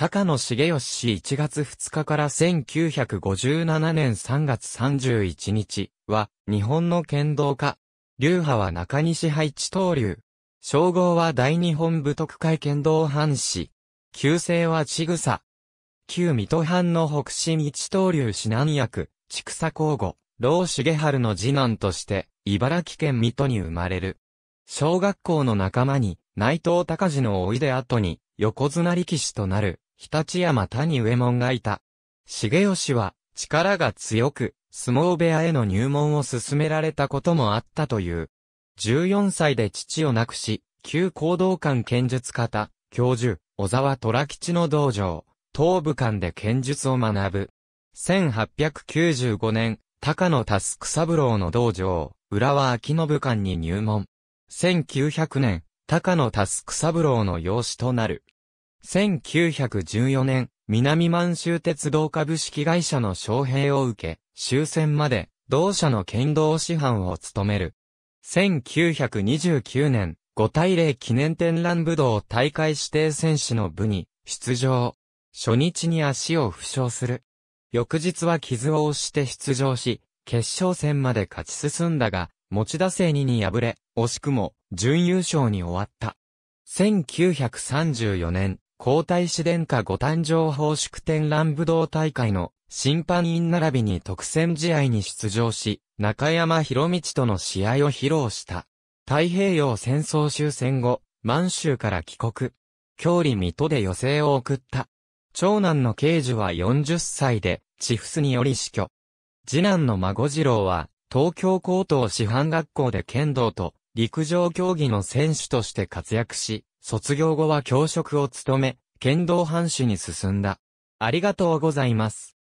高野茂義氏1月2日から1957年3月31日は、日本の剣道家。流派は中西配置刀流。称号は大日本武徳会剣道藩士。旧姓は千草。旧水戸藩の北進一刀流指南役、千草交吾、老重春の次男として、茨城県水戸に生まれる。小学校の仲間に、内藤隆二の老いで後に、横綱力士となる、日立山谷上門がいた。重吉は、力が強く、相撲部屋への入門を進められたこともあったという。14歳で父を亡くし、旧行動館剣術方、教授、小沢虎吉の道場、東部館で剣術を学ぶ。1895年、高野タス三郎の道場、浦和秋信館に入門。1900年、高野タス三郎の養子となる。1914年、南満州鉄道株式会社の招聘を受け、終戦まで、同社の剣道師範を務める。1929年、五大礼記念展覧武道大会指定選手の部に、出場。初日に足を負傷する。翌日は傷を押して出場し、決勝戦まで勝ち進んだが、持ち出せにに敗れ、惜しくも、準優勝に終わった。1934年、皇太子殿下ご誕生奉祝展覧武道大会の審判員並びに特選試合に出場し、中山博道との試合を披露した。太平洋戦争終戦後、満州から帰国。郷里水戸で余生を送った。長男の慶寿は40歳で、チフスにより死去。次男の孫次郎は、東京高等師範学校で剣道と陸上競技の選手として活躍し、卒業後は教職を務め、剣道藩士に進んだ。ありがとうございます。